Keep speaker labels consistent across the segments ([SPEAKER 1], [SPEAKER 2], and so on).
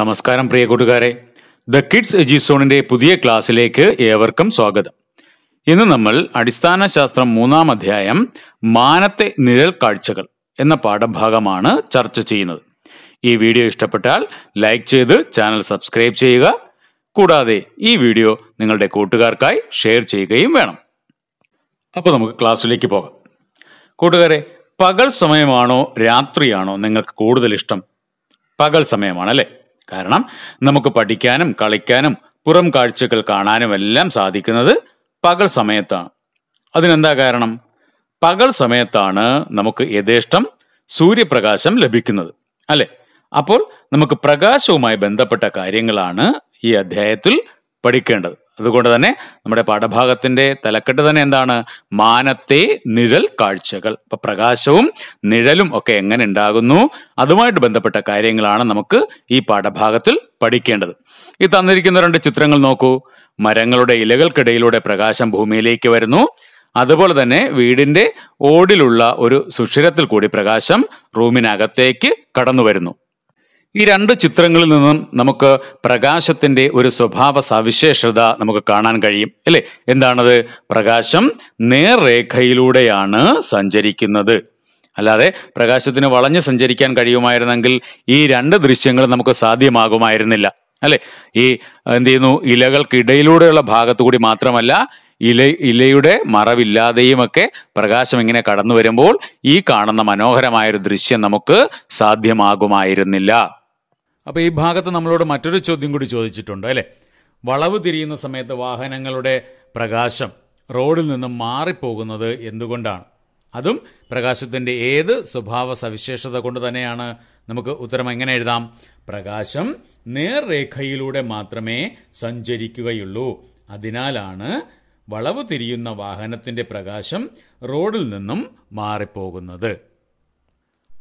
[SPEAKER 1] നമസ്കാരം പ്രിയ കൂട്ടുകാരെ the kids എജിസോണിന്റെ പുതിയ ക്ലാസ്സിലേക്ക് ഏവർക്കും സ്വാഗതം ഇന്ന് നമ്മൾ അടിസ്ഥാന ശാസ്ത്രം മൂന്നാം അധ്യായം മാനത്തെ നിഴൽ കാഴ്ചകൾ എന്ന പാഠഭാഗമാണ് ചർച്ച ചെയ്യുന്നത് ഈ വീഡിയോ ഇഷ്ടപ്പെട്ടാൽ ലൈക്ക് ചെയ്ത് ചാനൽ സബ്സ്ക്രൈബ് ചെയ്യുക കൂടാതെ ഈ വീഡിയോ നിങ്ങളുടെ കൂട്ടുകാർക്കായി ഷെയർ ചെയ്യുകയും വേണം അപ്പോൾ നമുക്ക് ക്ലാസ്സിലേക്ക് പോകാം കൂട്ടുകാരെ പകൽ സമയമാണോ രാത്രിയാണോ നിങ്ങൾക്ക് കൂടുതൽ ഇഷ്ടം പകൽ സമയമാണല്ലേ കാരണം നമുക്ക് പഠിക്കാനും കളിക്കാനും പുറം കാഴ്ചകൾ കാണാനുമെല്ലാം സാധിക്കുന്നത് പകൽ സമയത്താണ് അതിനെന്താ കാരണം പകൽ സമയത്താണ് നമുക്ക് യഥേഷ്ടം സൂര്യപ്രകാശം ലഭിക്കുന്നത് അല്ലെ അപ്പോൾ നമുക്ക് പ്രകാശവുമായി ബന്ധപ്പെട്ട കാര്യങ്ങളാണ് ഈ അധ്യായത്തിൽ പഠിക്കേണ്ടത് അതുകൊണ്ട് തന്നെ നമ്മുടെ പാഠഭാഗത്തിന്റെ തലക്കെട്ട് തന്നെ എന്താണ് മാനത്തെ നിഴൽ കാഴ്ചകൾ അപ്പൊ പ്രകാശവും നിഴലും ഒക്കെ എങ്ങനെ ഉണ്ടാകുന്നു അതുമായിട്ട് ബന്ധപ്പെട്ട കാര്യങ്ങളാണ് നമുക്ക് ഈ പാഠഭാഗത്തിൽ പഠിക്കേണ്ടത് ഈ തന്നിരിക്കുന്ന രണ്ട് ചിത്രങ്ങൾ നോക്കൂ മരങ്ങളുടെ ഇലകൾക്കിടയിലൂടെ പ്രകാശം ഭൂമിയിലേക്ക് വരുന്നു അതുപോലെ തന്നെ വീടിന്റെ ഓടിലുള്ള ഒരു സുഷിരത്തിൽ കൂടി പ്രകാശം റൂമിനകത്തേക്ക് കടന്നു വരുന്നു ഈ രണ്ട് ചിത്രങ്ങളിൽ നിന്നും നമുക്ക് പ്രകാശത്തിന്റെ ഒരു സ്വഭാവ സവിശേഷത നമുക്ക് കാണാൻ കഴിയും അല്ലേ എന്താണത് പ്രകാശം നേർരേഖയിലൂടെയാണ് സഞ്ചരിക്കുന്നത് അല്ലാതെ പ്രകാശത്തിന് വളഞ്ഞ് സഞ്ചരിക്കാൻ കഴിയുമായിരുന്നെങ്കിൽ ഈ രണ്ട് ദൃശ്യങ്ങൾ നമുക്ക് സാധ്യമാകുമായിരുന്നില്ല അല്ലെ ഈ എന്ത് ചെയ്യുന്നു ഇലകൾക്കിടയിലൂടെയുള്ള ഭാഗത്തു കൂടി മാത്രമല്ല ഇല ഇലയുടെ മറവില്ലാതെയുമൊക്കെ പ്രകാശം ഇങ്ങനെ കടന്നു വരുമ്പോൾ ഈ കാണുന്ന മനോഹരമായൊരു ദൃശ്യം നമുക്ക് സാധ്യമാകുമായിരുന്നില്ല അപ്പോൾ ഈ ഭാഗത്ത് നമ്മളോട് മറ്റൊരു ചോദ്യം കൂടി ചോദിച്ചിട്ടുണ്ട് അല്ലേ വളവ് തിരിയുന്ന സമയത്ത് വാഹനങ്ങളുടെ പ്രകാശം റോഡിൽ നിന്നും മാറിപ്പോകുന്നത് എന്തുകൊണ്ടാണ് അതും പ്രകാശത്തിൻ്റെ ഏത് സ്വഭാവ സവിശേഷത കൊണ്ട് തന്നെയാണ് നമുക്ക് ഉത്തരം എങ്ങനെ എഴുതാം പ്രകാശം നേർരേഖയിലൂടെ മാത്രമേ സഞ്ചരിക്കുകയുള്ളൂ അതിനാലാണ് വളവ് തിരിയുന്ന വാഹനത്തിൻ്റെ പ്രകാശം റോഡിൽ നിന്നും മാറിപ്പോകുന്നത്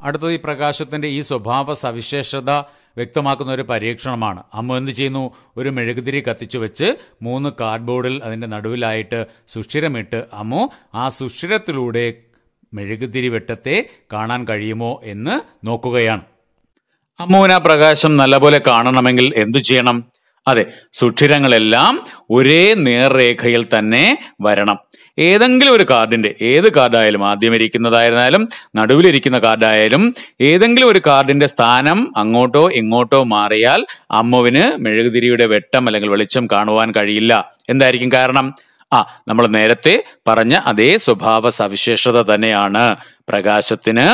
[SPEAKER 1] അടുത്തത് ഈ പ്രകാശത്തിൻ്റെ ഈ സ്വഭാവ സവിശേഷത വ്യക്തമാക്കുന്ന ഒരു പരീക്ഷണമാണ് അമ്മ എന്ത് ചെയ്യുന്നു ഒരു മെഴുകുതിരി കത്തിച്ചു വെച്ച് മൂന്ന് കാർഡ്ബോർഡിൽ അതിൻ്റെ നടുവിലായിട്ട് സുഷിരമിട്ട് അമ്മു ആ സുഷിരത്തിലൂടെ മെഴുകുതിരി വെട്ടത്തെ കാണാൻ കഴിയുമോ എന്ന് നോക്കുകയാണ് അമ്മുവിന് ആ പ്രകാശം നല്ലപോലെ കാണണമെങ്കിൽ എന്തു ചെയ്യണം അതെ സുഷിരങ്ങളെല്ലാം ഒരേ നേർരേഖയിൽ തന്നെ വരണം ഏതെങ്കിലും ഒരു കാർഡിന്റെ ഏത് കാർഡായാലും ആദ്യം ഇരിക്കുന്നതായിരുന്നാലും നടുവിലിരിക്കുന്ന കാർഡായാലും ഏതെങ്കിലും ഒരു കാർഡിന്റെ സ്ഥാനം അങ്ങോട്ടോ ഇങ്ങോട്ടോ മാറിയാൽ അമ്മുവിന് മെഴുകുതിരിയുടെ വെട്ടം അല്ലെങ്കിൽ വെളിച്ചം കാണുവാൻ കഴിയില്ല എന്തായിരിക്കും കാരണം ആ നമ്മൾ നേരത്തെ പറഞ്ഞ അതേ സ്വഭാവ സവിശേഷത തന്നെയാണ് പ്രകാശത്തിന്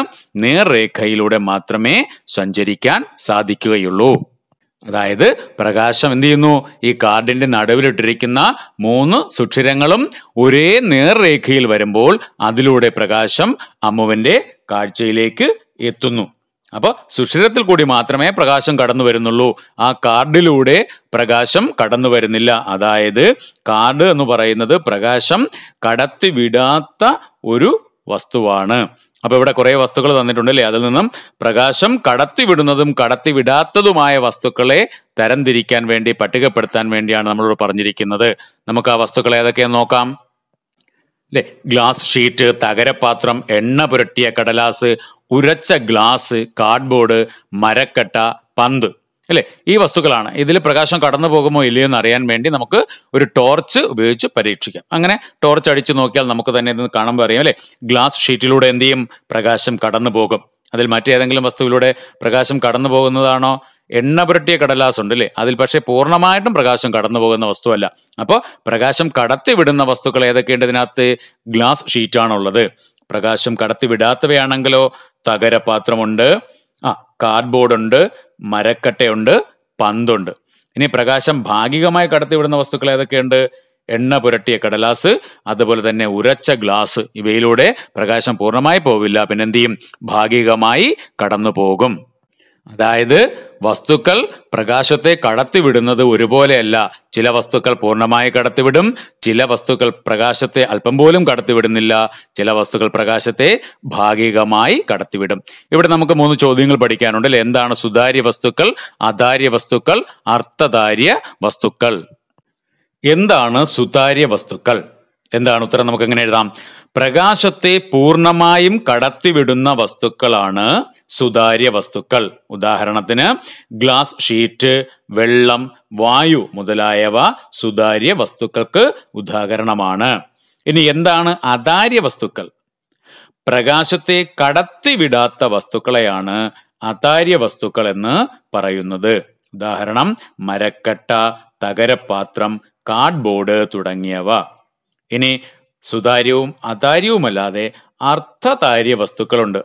[SPEAKER 1] നേർരേഖയിലൂടെ മാത്രമേ സഞ്ചരിക്കാൻ സാധിക്കുകയുള്ളൂ അതായത് പ്രകാശം എന്ത് ചെയ്യുന്നു ഈ കാർഡിന്റെ നടുവിലിട്ടിരിക്കുന്ന മൂന്ന് സുഷിരങ്ങളും ഒരേ നേർരേഖയിൽ വരുമ്പോൾ അതിലൂടെ പ്രകാശം അമ്മുവിന്റെ കാഴ്ചയിലേക്ക് എത്തുന്നു അപ്പോൾ സുഷിരത്തിൽ കൂടി മാത്രമേ പ്രകാശം കടന്നു വരുന്നുള്ളൂ ആ കാർഡിലൂടെ പ്രകാശം കടന്നു വരുന്നില്ല അതായത് കാർഡ് എന്ന് പറയുന്നത് പ്രകാശം കടത്തിവിടാത്ത ഒരു വസ്തുവാണ് അപ്പൊ ഇവിടെ കുറെ വസ്തുക്കൾ തന്നിട്ടുണ്ട് അല്ലേ അതിൽ നിന്നും പ്രകാശം കടത്തിവിടുന്നതും കടത്തിവിടാത്തതുമായ വസ്തുക്കളെ തരംതിരിക്കാൻ വേണ്ടി പട്ടികപ്പെടുത്താൻ വേണ്ടിയാണ് നമ്മളോട് പറഞ്ഞിരിക്കുന്നത് നമുക്ക് ആ വസ്തുക്കൾ ഏതൊക്കെയെന്ന് നോക്കാം അല്ലെ ഗ്ലാസ് ഷീറ്റ് തകരപാത്രം എണ്ണ പുരട്ടിയ കടലാസ് ഉരച്ച ഗ്ലാസ് കാർഡ്ബോർഡ് മരക്കട്ട പന്ത് അല്ലേ ഈ വസ്തുക്കളാണ് ഇതിൽ പ്രകാശം കടന്നു പോകുമോ ഇല്ലയോ എന്ന് അറിയാൻ വേണ്ടി നമുക്ക് ഒരു ടോർച്ച് ഉപയോഗിച്ച് പരീക്ഷിക്കാം അങ്ങനെ ടോർച്ച് അടിച്ചു നോക്കിയാൽ നമുക്ക് തന്നെ ഇത് കാണുമ്പോൾ അറിയാം അല്ലേ ഗ്ലാസ് ഷീറ്റിലൂടെ എന്ത് ചെയ്യും പ്രകാശം കടന്നു പോകും അതിൽ മറ്റേതെങ്കിലും വസ്തുവിലൂടെ പ്രകാശം കടന്നു പോകുന്നതാണോ എണ്ണ പുരട്ടിയ കടലാസ് ഉണ്ട് അല്ലേ അതിൽ പക്ഷേ പൂർണ്ണമായിട്ടും പ്രകാശം കടന്നു പോകുന്ന വസ്തുവല്ല അപ്പോൾ പ്രകാശം കടത്തി വിടുന്ന വസ്തുക്കൾ ഏതൊക്കെയുണ്ട് ഇതിനകത്ത് ഗ്ലാസ് ഷീറ്റാണുള്ളത് പ്രകാശം കടത്തി വിടാത്തവയാണെങ്കിലോ തകരപാത്രമുണ്ട് ആ കാർഡ്ബോർഡ് ഉണ്ട് മരക്കട്ടയുണ്ട് പന്തുണ്ട് ഇനി പ്രകാശം ഭാഗികമായി കടത്തിവിടുന്ന വസ്തുക്കൾ ഏതൊക്കെയുണ്ട് എണ്ണ പുരട്ടിയ കടലാസ് അതുപോലെ തന്നെ ഉരച്ച ഗ്ലാസ് ഇവയിലൂടെ പ്രകാശം പൂർണ്ണമായി പോവില്ല പിന്നെന്തിയും ഭാഗികമായി കടന്നു പോകും അതായത് വസ്തുക്കൾ പ്രകാശത്തെ കടത്തിവിടുന്നത് ഒരുപോലെയല്ല ചില വസ്തുക്കൾ പൂർണ്ണമായി കടത്തിവിടും ചില വസ്തുക്കൾ പ്രകാശത്തെ അല്പം പോലും കടത്തിവിടുന്നില്ല ചില വസ്തുക്കൾ പ്രകാശത്തെ ഭാഗികമായി കടത്തിവിടും ഇവിടെ നമുക്ക് മൂന്ന് ചോദ്യങ്ങൾ പഠിക്കാനുണ്ട് അല്ലെ എന്താണ് സുതാര്യ വസ്തുക്കൾ അധാര്യ വസ്തുക്കൾ അർത്ഥധാര്യ വസ്തുക്കൾ എന്താണ് സുതാര്യ വസ്തുക്കൾ എന്താണ് ഉത്തരം നമുക്ക് എങ്ങനെ എഴുതാം പ്രകാശത്തെ പൂർണ്ണമായും കടത്തിവിടുന്ന വസ്തുക്കളാണ് സുതാര്യ വസ്തുക്കൾ ഉദാഹരണത്തിന് ഗ്ലാസ് ഷീറ്റ് വെള്ളം വായു മുതലായവ സുതാര്യ വസ്തുക്കൾക്ക് ഉദാഹരണമാണ് ഇനി എന്താണ് അതാര്യ വസ്തുക്കൾ പ്രകാശത്തെ കടത്തിവിടാത്ത വസ്തുക്കളെയാണ് അതാര്യ വസ്തുക്കൾ എന്ന് പറയുന്നത് ഉദാഹരണം മരക്കട്ട തകരപാത്രം കാർഡ്ബോർഡ് തുടങ്ങിയവ ഇനി സുതാര്യവും അതാര്യവുമല്ലാതെ അർത്ഥതാര്യ വസ്തുക്കളുണ്ട്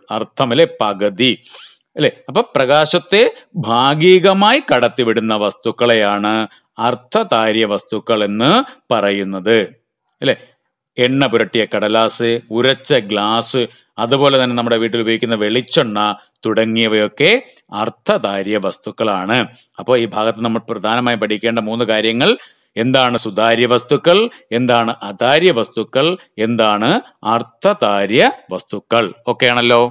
[SPEAKER 1] അല്ലെ പകുതി അല്ലെ അപ്പൊ പ്രകാശത്തെ ഭാഗികമായി കടത്തിവിടുന്ന വസ്തുക്കളെയാണ് അർത്ഥതാര്യ വസ്തുക്കൾ എന്ന് പറയുന്നത് അല്ലെ എണ്ണ പുരട്ടിയ കടലാസ് ഉരച്ച ഗ്ലാസ് അതുപോലെ തന്നെ നമ്മുടെ വീട്ടിൽ ഉപയോഗിക്കുന്ന വെളിച്ചെണ്ണ തുടങ്ങിയവയൊക്കെ അർത്ഥതാര്യ വസ്തുക്കളാണ് അപ്പോൾ ഈ ഭാഗത്ത് നമ്മൾ പ്രധാനമായും പഠിക്കേണ്ട മൂന്ന് കാര്യങ്ങൾ എന്താണ് സുതാര്യ വസ്തുക്കൾ എന്താണ് അതാര്യ വസ്തുക്കൾ എന്താണ് അർത്ഥതാര്യ വസ്തുക്കൾ ഒക്കെ ആണല്ലോ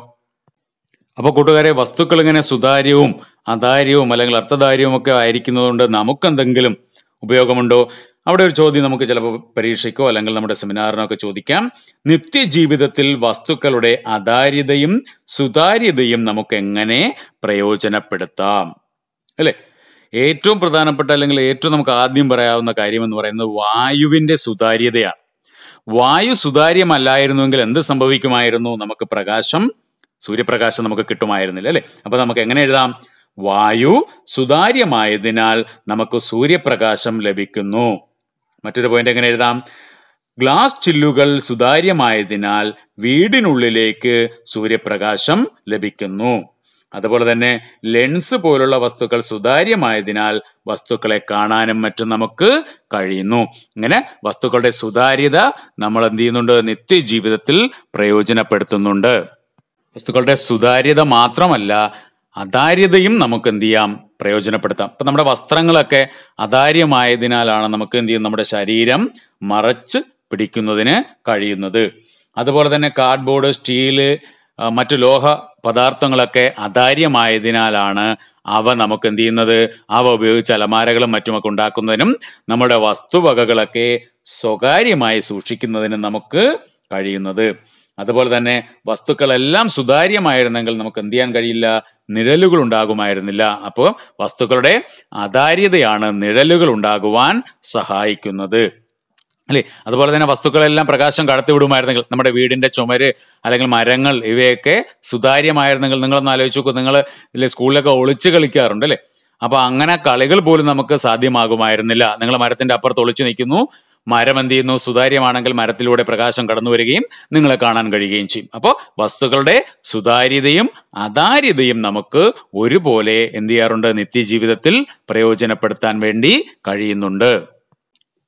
[SPEAKER 1] അപ്പോൾ കൂട്ടുകാരെ വസ്തുക്കൾ ഇങ്ങനെ സുതാര്യവും അതാര്യവും അല്ലെങ്കിൽ അർത്ഥതാര്യവും ഒക്കെ ആയിരിക്കുന്നതുകൊണ്ട് നമുക്കെന്തെങ്കിലും ഉപയോഗമുണ്ടോ അവിടെ ഒരു ചോദ്യം നമുക്ക് ചിലപ്പോൾ പരീക്ഷയ്ക്കോ അല്ലെങ്കിൽ നമ്മുടെ സെമിനാറിനോ ഒക്കെ ചോദിക്കാം നിത്യജീവിതത്തിൽ വസ്തുക്കളുടെ അതാര്യതയും സുതാര്യതയും നമുക്ക് എങ്ങനെ പ്രയോജനപ്പെടുത്താം അല്ലേ ഏറ്റവും പ്രധാനപ്പെട്ട അല്ലെങ്കിൽ ഏറ്റവും നമുക്ക് ആദ്യം പറയാവുന്ന കാര്യം എന്ന് പറയുന്നത് വായുവിന്റെ സുതാര്യതയാണ് വായു സുതാര്യമല്ലായിരുന്നുവെങ്കിൽ എന്ത് സംഭവിക്കുമായിരുന്നു നമുക്ക് പ്രകാശം സൂര്യപ്രകാശം നമുക്ക് കിട്ടുമായിരുന്നില്ല അല്ലേ അപ്പൊ നമുക്ക് എങ്ങനെ എഴുതാം വായു സുതാര്യമായതിനാൽ നമുക്ക് സൂര്യപ്രകാശം ലഭിക്കുന്നു മറ്റൊരു പോയിന്റ് എങ്ങനെ എഴുതാം ഗ്ലാസ് ചില്ലുകൾ സുതാര്യമായതിനാൽ വീടിനുള്ളിലേക്ക് സൂര്യപ്രകാശം ലഭിക്കുന്നു അതുപോലെ തന്നെ ലെൻസ് പോലുള്ള വസ്തുക്കൾ സുതാര്യമായതിനാൽ വസ്തുക്കളെ കാണാനും മറ്റും നമുക്ക് കഴിയുന്നു ഇങ്ങനെ വസ്തുക്കളുടെ സുതാര്യത നമ്മൾ എന്ത് ചെയ്യുന്നുണ്ട് നിത്യജീവിതത്തിൽ പ്രയോജനപ്പെടുത്തുന്നുണ്ട് വസ്തുക്കളുടെ സുതാര്യത മാത്രമല്ല അതാര്യതയും നമുക്ക് എന്ത് ചെയ്യാം പ്രയോജനപ്പെടുത്താം ഇപ്പം നമ്മുടെ വസ്ത്രങ്ങളൊക്കെ അതാര്യമായതിനാലാണ് നമുക്ക് എന്ത് ചെയ്യുന്നത് നമ്മുടെ ശരീരം മറച്ച് പിടിക്കുന്നതിന് കഴിയുന്നത് അതുപോലെ തന്നെ കാർഡ്ബോർഡ് സ്റ്റീല് മറ്റു ലോഹ പദാർത്ഥങ്ങളൊക്കെ അതാര്യമായതിനാലാണ് അവ നമുക്ക് എന്ത് ചെയ്യുന്നത് അവ ഉപയോഗിച്ച് അലമാരകളും മറ്റുമൊക്കെ ഉണ്ടാക്കുന്നതിനും നമ്മുടെ വസ്തുവകകളൊക്കെ സ്വകാര്യമായി സൂക്ഷിക്കുന്നതിനും നമുക്ക് കഴിയുന്നത് അതുപോലെ തന്നെ വസ്തുക്കളെല്ലാം സുതാര്യമായിരുന്നെങ്കിൽ നമുക്ക് എന്ത് ചെയ്യാൻ കഴിയില്ല നിഴലുകൾ ഉണ്ടാകുമായിരുന്നില്ല അപ്പോൾ വസ്തുക്കളുടെ അതാര്യതയാണ് നിഴലുകൾ ഉണ്ടാകുവാൻ സഹായിക്കുന്നത് അല്ലേ അതുപോലെ തന്നെ വസ്തുക്കളെല്ലാം പ്രകാശം കടത്തിവിടുമായിരുന്നെങ്കിൽ നമ്മുടെ വീടിന്റെ ചുമര് അല്ലെങ്കിൽ മരങ്ങൾ ഇവയൊക്കെ സുതാര്യമായിരുന്നെങ്കിൽ നിങ്ങളൊന്ന് ആലോചിച്ച് നോക്കും നിങ്ങൾ ഇല്ലേ സ്കൂളിലൊക്കെ ഒളിച്ച് കളിക്കാറുണ്ട് അല്ലെ അപ്പൊ അങ്ങനെ കളികൾ പോലും നമുക്ക് സാധ്യമാകുമായിരുന്നില്ല നിങ്ങൾ മരത്തിന്റെ അപ്പുറത്ത് ഒളിച്ചു നിൽക്കുന്നു മരം എന്ത് ചെയ്യുന്നു സുതാര്യമാണെങ്കിൽ മരത്തിലൂടെ പ്രകാശം കടന്നു വരികയും നിങ്ങളെ കാണാൻ കഴിയുകയും ചെയ്യും അപ്പോൾ വസ്തുക്കളുടെ സുതാര്യതയും അതാര്യതയും നമുക്ക് ഒരുപോലെ എന്ത് ചെയ്യാറുണ്ട് നിത്യജീവിതത്തിൽ പ്രയോജനപ്പെടുത്താൻ വേണ്ടി കഴിയുന്നുണ്ട്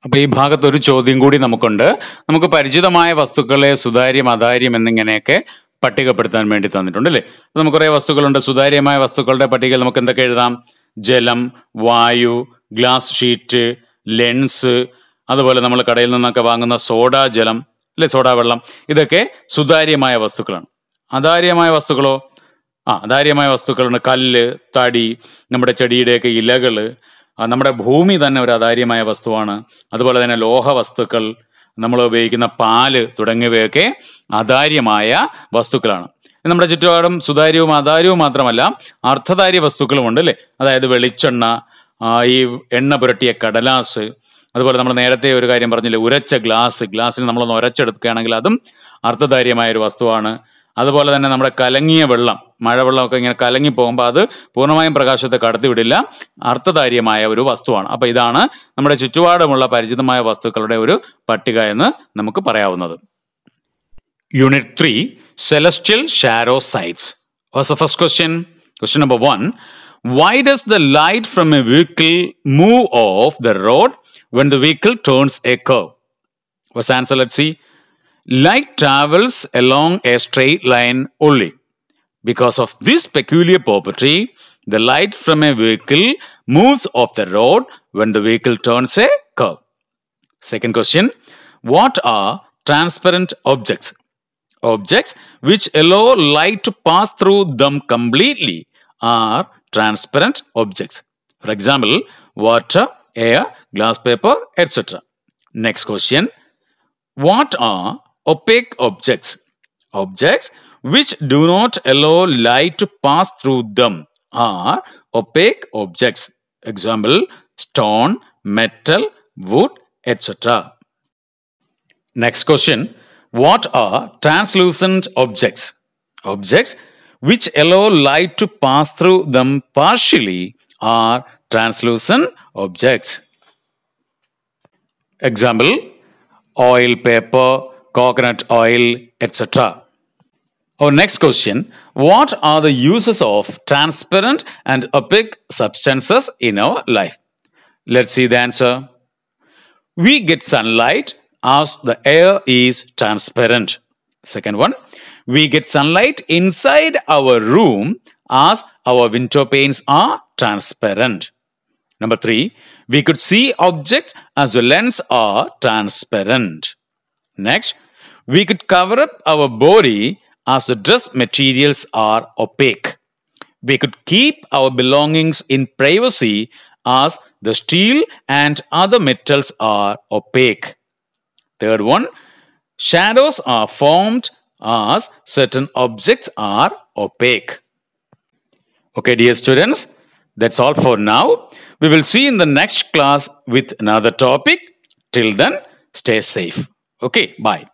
[SPEAKER 1] അപ്പൊ ഈ ഒരു ചോദ്യം കൂടി നമുക്കുണ്ട് നമുക്ക് പരിചിതമായ വസ്തുക്കളെ സുതാര്യം അതാര്യം എന്നിങ്ങനെയൊക്കെ പട്ടികപ്പെടുത്താൻ വേണ്ടി തന്നിട്ടുണ്ട് അല്ലേ അപ്പോൾ നമുക്ക് കുറെ വസ്തുക്കളുണ്ട് സുതാര്യമായ വസ്തുക്കളുടെ പട്ടികയിൽ നമുക്ക് എന്തൊക്കെ എഴുതാം ജലം വായു ഗ്ലാസ് ഷീറ്റ് ലെൻസ് അതുപോലെ നമ്മൾ കടയിൽ നിന്നൊക്കെ വാങ്ങുന്ന സോഡാ ജലം അല്ലെ സോഡാ വെള്ളം ഇതൊക്കെ സുതാര്യമായ വസ്തുക്കളാണ് അതാര്യമായ വസ്തുക്കളോ ആ അതാര്യമായ വസ്തുക്കളുണ്ട് കല്ല് തടി നമ്മുടെ ചെടിയുടെയൊക്കെ ഇലകൾ നമ്മുടെ ഭൂമി തന്നെ ഒരു അതാര്യമായ വസ്തുവാണ് അതുപോലെ തന്നെ ലോഹവസ്തുക്കൾ നമ്മൾ ഉപയോഗിക്കുന്ന പാല് തുടങ്ങിയവയൊക്കെ അതാര്യമായ വസ്തുക്കളാണ് നമ്മുടെ ചുറ്റുപാടും സുതാര്യവും അതാര്യവും മാത്രമല്ല വസ്തുക്കളും ഉണ്ട് അല്ലേ അതായത് വെളിച്ചെണ്ണ ഈ എണ്ണ പുരട്ടിയ കടലാസ് അതുപോലെ നമ്മൾ നേരത്തെ ഒരു കാര്യം പറഞ്ഞില്ലേ ഉരച്ച ഗ്ലാസ് ഗ്ലാസ്സിന് നമ്മളൊന്ന് ഉരച്ചെടുക്കുകയാണെങ്കിൽ അതും അർത്ഥധാര്യമായ ഒരു വസ്തുവാണ് അതുപോലെ തന്നെ നമ്മുടെ കലങ്ങിയ വെള്ളം മഴവെള്ളമൊക്കെ ഇങ്ങനെ കലങ്ങി പോകുമ്പോൾ അത് പൂർണ്ണമായും പ്രകാശത്തെ കടത്തിവിടില്ല അർത്ഥധാര്യമായ ഒരു വസ്തുവാണ് അപ്പോൾ ഇതാണ് നമ്മുടെ ചുറ്റുപാടുമുള്ള പരിചിതമായ വസ്തുക്കളുടെ ഒരു പട്ടിക എന്ന് നമുക്ക് പറയാവുന്നത് unit three celestial shadow sites was the first question question number one why does the light from a vehicle move off the road when the vehicle turns a curve was answer let see light travels along a straight line only Because of this peculiar property, the light from a vehicle moves off the road when the vehicle turns a curve. Second question What are transparent objects? Objects which allow light to pass through them completely are transparent objects. For example, water, air, glass paper, etc. Next question What are opaque objects? Objects which do not allow light to pass through them are opaque objects. Example, stone, metal, wood, etc. Next question. What are translucent objects? Objects which allow light to pass through them partially are translucent objects. Example, oil, paper, coconut oil, etc. Our next question What are the uses of transparent and opaque substances in our life? Let's see the answer. We get sunlight as the air is transparent. Second one, we get sunlight inside our room as our window panes are transparent. Number three, we could see objects as the lens are transparent. Next, we could cover up our body as the dress materials are opaque. We could keep our belongings in privacy as the steel and other metals are opaque. Third one, shadows are formed as certain objects are opaque. Okay, dear students, that's all for now. We will see in the next class with another topic. Till then, stay safe. Okay, bye.